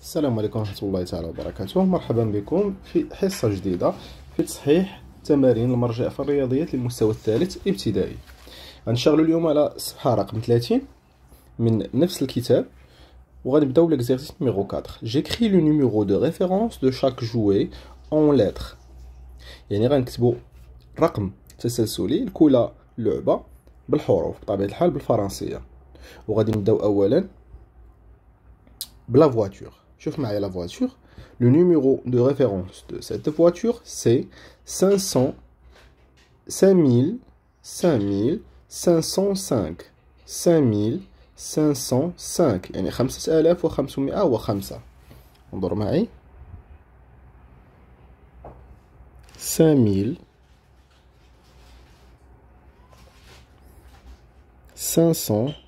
السلام عليكم ورحمة الله تعالى وبركاته مرحبا بكم في حصة جديدة في تصحيح تمارين المرجع في الرياضيات للمستوى الثالث ابتدائي غنشتغلوا اليوم على صفحة رقم 30 من نفس الكتاب وغنبداو ليكزيرسيس نيميرو 4 جيكري لو نيميرو دو ريفيرونس دو شاك جوي اون لتر يعني غنكتبو رقم تسلسلي لكل لعبة بالحروف بطبيعة الحال بالفرنسية وغادي نبداو اولا بلا فواتور شوف voiture le numéro de référence de cette voiture c'est 500 5000 5505 5505 يعني 5505 انظر معي 5000 500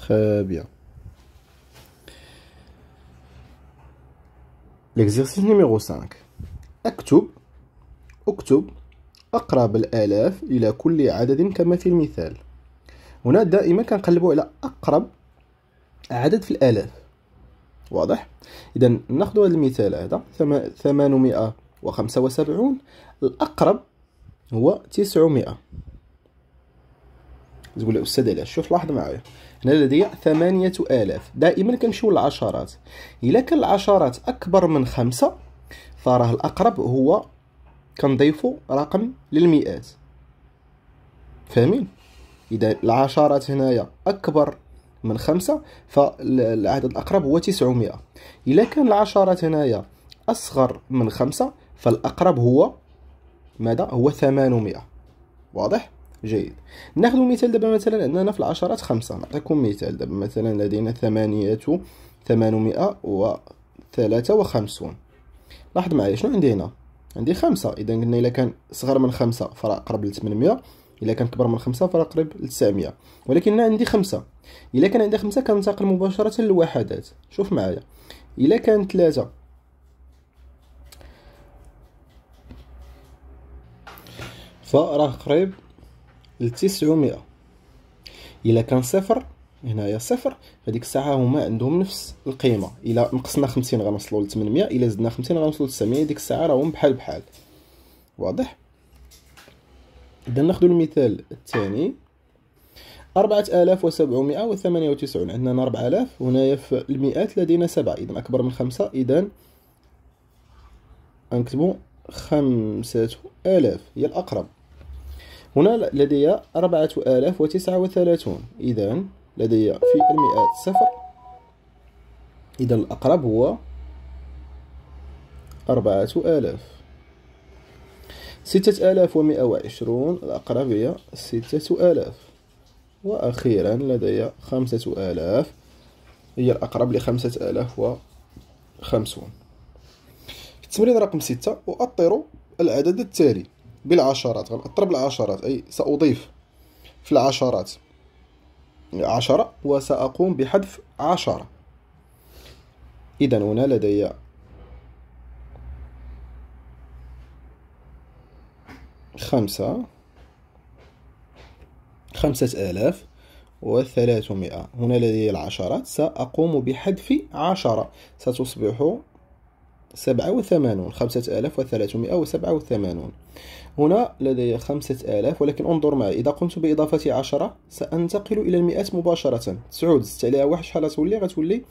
Très bien. L'exercice numéro 5. اكتب اكتب أقرب الآلاف إلى كل عدد كما في المثال هنا دائما كنقلبوا الى أقرب عدد في الآلاف واضح إذا ناخذ هذا المثال هذا 875 الأقرب هو 900 تقول لي أستاذ علاش شوف لاحظ معايا هنا لدي ثمانية آلاف دائما كنمشيو للعشرات الا كان العشرات اكبر من خمسة فراه الاقرب هو كنضيفو رقم للمئات فاهمين اذا العشرات هنايا اكبر من خمسة فالعدد الأقرب هو تسعمائة إلا كان العشرات هنايا أصغر من خمسة فالأقرب هو ماذا هو ثمانمائة واضح جيد ناخذ مثال دابا مثلا عندنا في العشرات خمسة نعطيكم مثال دابا مثلا لدينا ثمانية ثمانمائة وثلاثة وخمسون لاحظ معايا شنو عندي هنا عندي خمسة إذا قلنا إلا كان صغر من خمسة فراه قرب لثمنمية إلا كان كبر من خمسة فراه قريب لتسعمية ولكن أنا عندي خمسة إلا كان عندي خمسة كننتقل مباشرة للوحدات شوف معايا إلا كان ثلاثة فراه قريب لتسعمائة إلا كان صفر هنايا صفر فديك الساعة هما عندهم نفس القيمة إلا نقصنا خمسين غنوصلو لتمنمية إلا زدنا خمسين غنوصلو لتسعمية ديك الساعة راهم بحال بحال واضح إذا ناخدو المثال الثاني أربعة آلاف وسبعمائة وثمانية وتسعون عندنا أربعة آلاف هنايا في المئات لدينا سبعة إذا أكبر من خمسة إذا غنكتبو خمسة آلاف هي الأقرب هنا لدي أربعة آلاف وتسعة وثلاثون إذا لدي في المئات صفر إذا الأقرب هو أربعة آلاف ستة آلاف ومئة وعشرون الأقرب هي ستة آلاف وأخيرا لدي خمسة آلاف هي الأقرب لخمسة آلاف وخمسون في التمرين رقم ستة أؤطر العدد التالي بالعشرات غنأطر بالعشرات أي سأضيف في العشرات عشرة وسأقوم بحذف عشرة إذا هنا لدي خمسة خمسة آلاف وثلاثمائة هنا لدي العشرات سأقوم بحذف عشرة ستصبح سبعة وثمانون خمسة آلاف وثلاثمائة وسبعة وثمانون هنا لدي خمسة آلاف ولكن انظر معي إذا قمت بإضافة عشرة سأنتقل إلى المئات مباشرة تسعود زدت عليها واحد شحال غتولي غتولي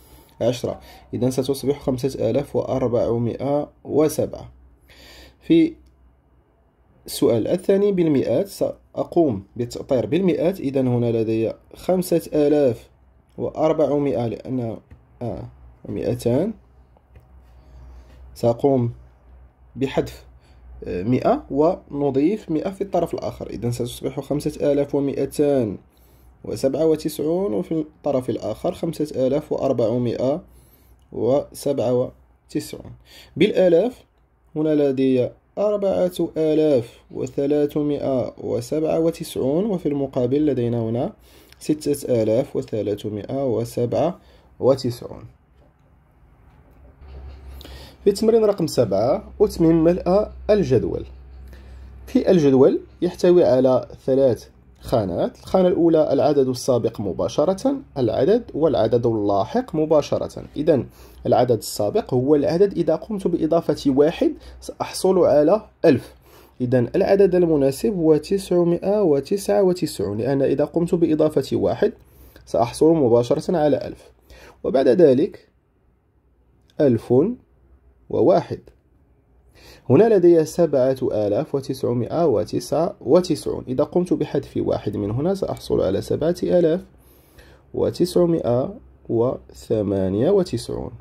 عشرة إذا ستصبح خمسة آلاف وأربعمائة وسبعة في السؤال الثاني بالمئات سأقوم بالتأطير بالمئات إذا هنا لدي خمسة آلاف وأربعمائة لأن آه مئتان سأقوم بحذف مئة ونضيف مئة في الطرف الآخر إذا ستصبح خمسة آلاف ومئتان وسبعة وتسعون وفي الطرف الآخر خمسة آلاف وأربعمائة وسبعة وتسعون بالآلاف هنا لدي أربعة آلاف وثلاثمائة وسبعة وتسعون وفي المقابل لدينا هنا ستة آلاف وثلاثمائة وسبعة وتسعون في تمرين رقم سبعة أتمم ملء الجدول في الجدول يحتوي على ثلاث خانات الخانة الأولى العدد السابق مباشرة العدد والعدد اللاحق مباشرة إذا العدد السابق هو العدد إذا قمت بإضافة واحد سأحصل على ألف إذا العدد المناسب هو 999 لأن إذا قمت بإضافة واحد سأحصل مباشرة على ألف وبعد ذلك ألف وواحد هنا لدي سبعة آلاف وتسعمائة وتسعة وتسعون إذا قمت بحذف واحد من هنا سأحصل على سبعة آلاف وتسعمائة وثمانية وتسعون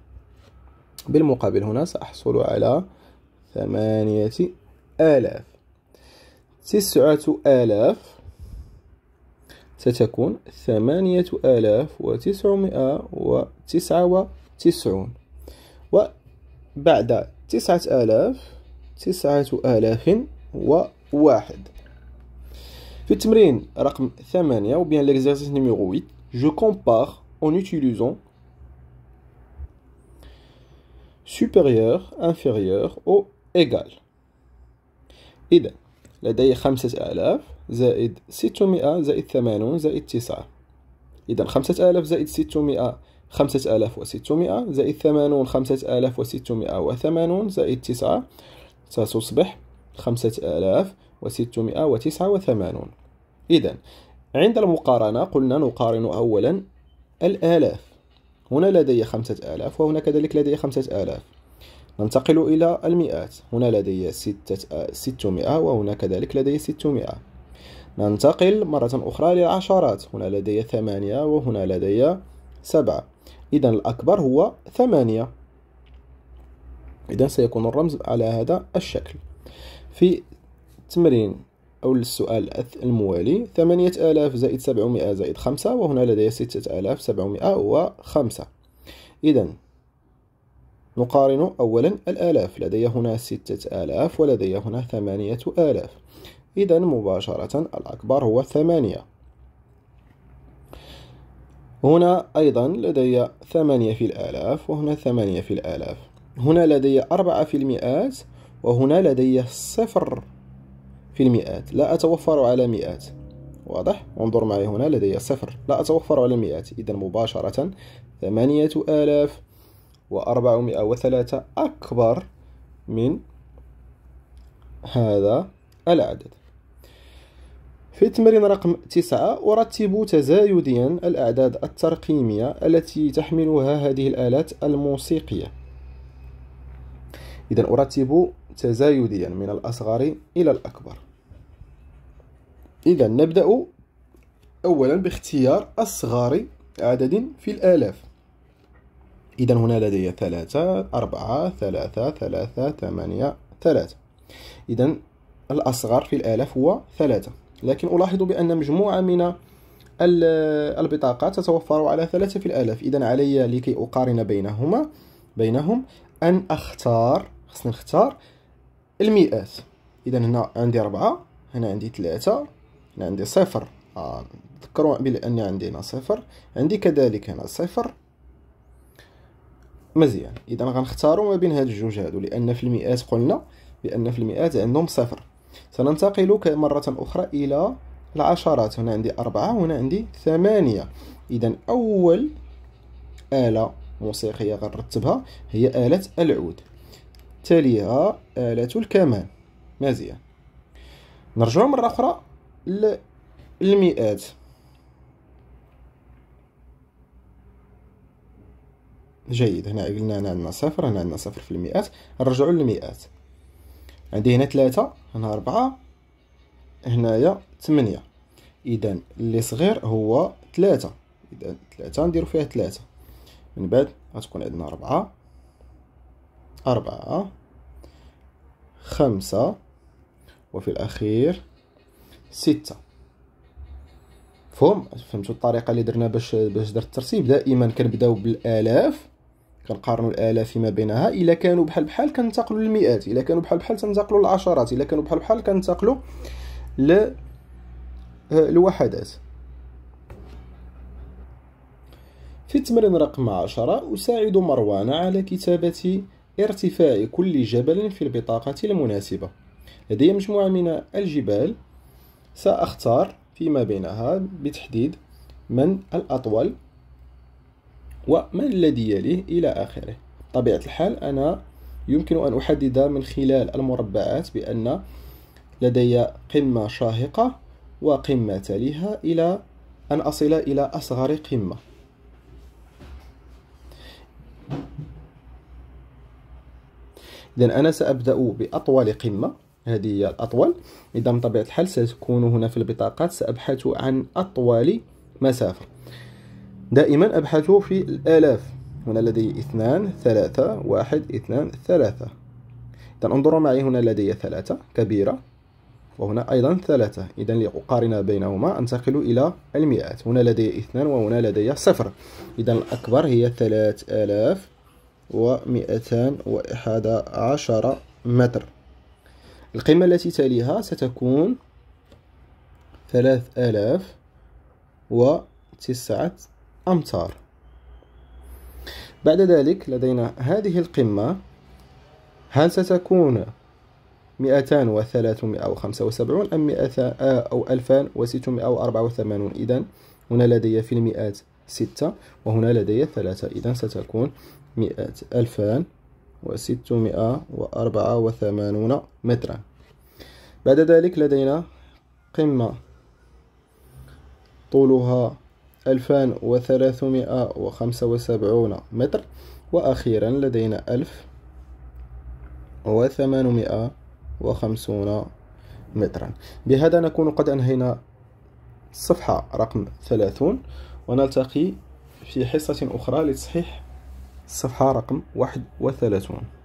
بالمقابل هنا سأحصل على ثمانية آلاف تسعة آلاف ستكون ثمانية آلاف وتسعمائة وتسعة وتسعون بعد تسعة آلاف تسعة آلاف وواحد في التمرين رقم ثمانية أو بيان ليكزارسيس نيميرو 8 جو كومبار اون utilisant سوبيريور انفيريور أو إيكال إذا لدي خمسة آلاف زائد ستمائة زائد ثمانون زائد تسعة إذا خمسة آلاف زائد ستمائة خمسة آلاف وستمائة زائد ثمانون خمسة آلاف وستمائة وثمانون زائد تسعة ستصبح خمسة آلاف وستمائة وتسعة وثمانون إذا عند المقارنة قلنا نقارن أولا الآلاف هنا لدي خمسة آلاف وهنا كذلك لدي خمسة آلاف ننتقل إلى المئات هنا لدي ستة ستمائة وهنا كذلك لدي ستمائة ننتقل مرة أخرى للعشرات هنا لدي ثمانية وهنا لدي سبعة إذا الأكبر هو ثمانية إذا سيكون الرمز على هذا الشكل في تمرين أو السؤال الموالي ثمانية آلاف زائد سبعمائة زائد خمسة وهنا لدي ستة آلاف سبعمائة وخمسة إذا نقارن أولا الآلاف لدي هنا ستة آلاف ولدي هنا ثمانية آلاف إذا مباشرة الأكبر هو ثمانية هنا أيضا لدي ثمانية في الآلاف وهنا ثمانية في الآلاف هنا لدي أربعة في المئات وهنا لدي صفر في المئات لا أتوفر على مئات واضح انظر معي هنا لدي صفر لا أتوفر على المئات إذا مباشرة ثمانية آلاف وأربعمائة وثلاثة أكبر من هذا العدد في التمرين رقم 9 أرتب تزايديا الأعداد الترقيمية التي تحملها هذه الآلات الموسيقية إذا أرتب تزايديا من الأصغر إلى الأكبر إذا نبدأ أولا باختيار أصغر عدد في الآلاف إذا هنا لدي ثلاثة أربعة ثلاثة ثلاثة ثمانية ثلاثة إذا الأصغر في الآلاف هو ثلاثة لكن ألاحظ بأن مجموعة من البطاقات تتوفر على ثلاثة في الآلاف إذا علي لكي أقارن بينهما بينهم أن أختار خصني نختار المئات إذا هنا عندي أربعة هنا عندي ثلاثة هنا عندي صفر آه. تذكروا بأن عندي هنا صفر عندي كذلك هنا صفر مزيان إذا غنختاروا ما بين هاد الجوج هادو لأن في المئات قلنا بأن في المئات عندهم صفر سننتقل مرة أخرى إلى العشرات هنا عندي أربعة هنا عندي ثمانية إذا أول آلة موسيقية غنرتبها هي آلة العود تليها آلة الكمان مزيان نرجع مرة أخرى للمئات جيد هنا قلنا هنا عندنا صفر هنا عندنا صفر في المئات نرجعوا للمئات عندي هنا ثلاثة هنا أربعة هنايا ثمانية إذا اللي صغير هو ثلاثة إذا ثلاثة نديرو فيها ثلاثة من بعد غتكون عندنا أربعة أربعة خمسة وفي الأخير ستة فهم فهمتوا الطريقة اللي درنا باش باش درت الترتيب دائما كنبداو بالآلاف كنقارنوا الالاف ما بينها الا كانوا بحال بحال كننتقلوا للمئات الا كانوا بحال بحال تنتقلوا للعشرات الا كانوا بحال بحال كننتقلوا ل الوحدات آه، في التمرين رقم عشرة أساعد مروان على كتابة ارتفاع كل جبل في البطاقة المناسبة لدي مجموعة من الجبال سأختار فيما بينها بتحديد من الأطول ومن الذي يليه إلى آخره طبيعة الحال أنا يمكن أن أحدد من خلال المربعات بأن لدي قمة شاهقة وقمة تليها إلى أن أصل إلى أصغر قمة إذا أنا سأبدأ بأطول قمة هذه هي الأطول إذا بطبيعة الحال ستكون هنا في البطاقات سأبحث عن أطول مسافة دائما أبحث في الآلاف هنا لدي اثنان ثلاثة واحد اثنان ثلاثة إذا انظروا معي هنا لدي ثلاثة كبيرة وهنا أيضا ثلاثة إذا لأقارن بينهما أنتقل إلى المئات هنا لدي اثنان وهنا لدي صفر إذا الأكبر هي ثلاث آلاف ومئتان وإحدى عشر متر القيمة التي تليها ستكون ثلاث آلاف وتسعة أمتار بعد ذلك لدينا هذه القمة هل ستكون 2375 أم 200 أو 2684 إذا هنا لدي في المئات 6 وهنا لدي 3 إذا ستكون 100 2684 مترا بعد ذلك لدينا قمة طولها 2375 متر وأخيرا لدينا 1850 مترا بهذا نكون قد أنهينا الصفحة رقم 30 ونلتقي في حصة أخرى لتصحيح الصفحة رقم 31